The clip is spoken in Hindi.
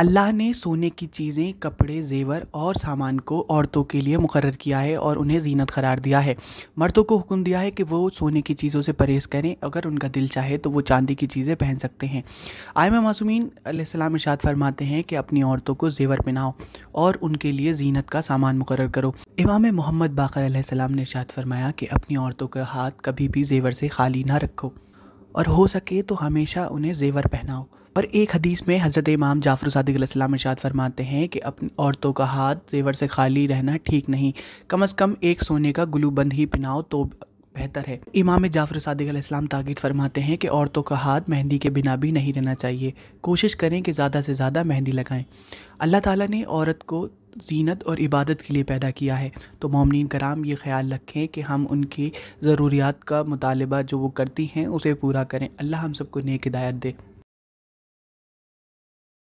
अल्लाह ने सोने की चीज़ें कपड़े ज़ेवर और सामान को औरतों के लिए मुकर किया है और उन्हें जीनत करार दिया है मर्दों को हुक्म दिया है कि वो सोने की चीज़ों से परहेज़ करें अगर उनका दिल चाहे तो वो चांदी की चीज़ें पहन सकते हैं आयम मासूमिन आसमासूमीन इशाद फरमाते हैं कि अपनी औरतों को ज़ेवर पहनाओ और उनके लिए जीनत का सामान मुकर करो इमाम मोहम्मद बाकर ने इशाद फरमाया कि अपनी औरतों का हाथ कभी भी ज़ेवर से खाली ना रखो और हो सके तो हमेशा उन्हें जेवर पहनाओ पर एक हदीस में हज़रत इमाम जाफ़र सदक़म इशाद फरमाते हैं कि अपनी औरतों का हाथ जेवर से खाली रहना ठीक नहीं कम अज़ कम एक सोने का गुलूबंद ही पहनाओ तो बेहतर है इमाम जाफ़र सदक़म ताकीद फरमाते हैं कि औरतों का हाथ मेहंदी के बिना भी नहीं रहना चाहिए कोशिश करें कि ज़्यादा से ज़्यादा मेहंदी लगाएं अल्लाह ताला ने औरत को जीनत और इबादत के लिए पैदा किया है तो ममिन कराम ये ख्याल रखें कि हम उनकी ज़रूरियात का मुतालबा जो वो करती हैं उसे पूरा करें अल्लाह हम सबको नेक हिदायत दे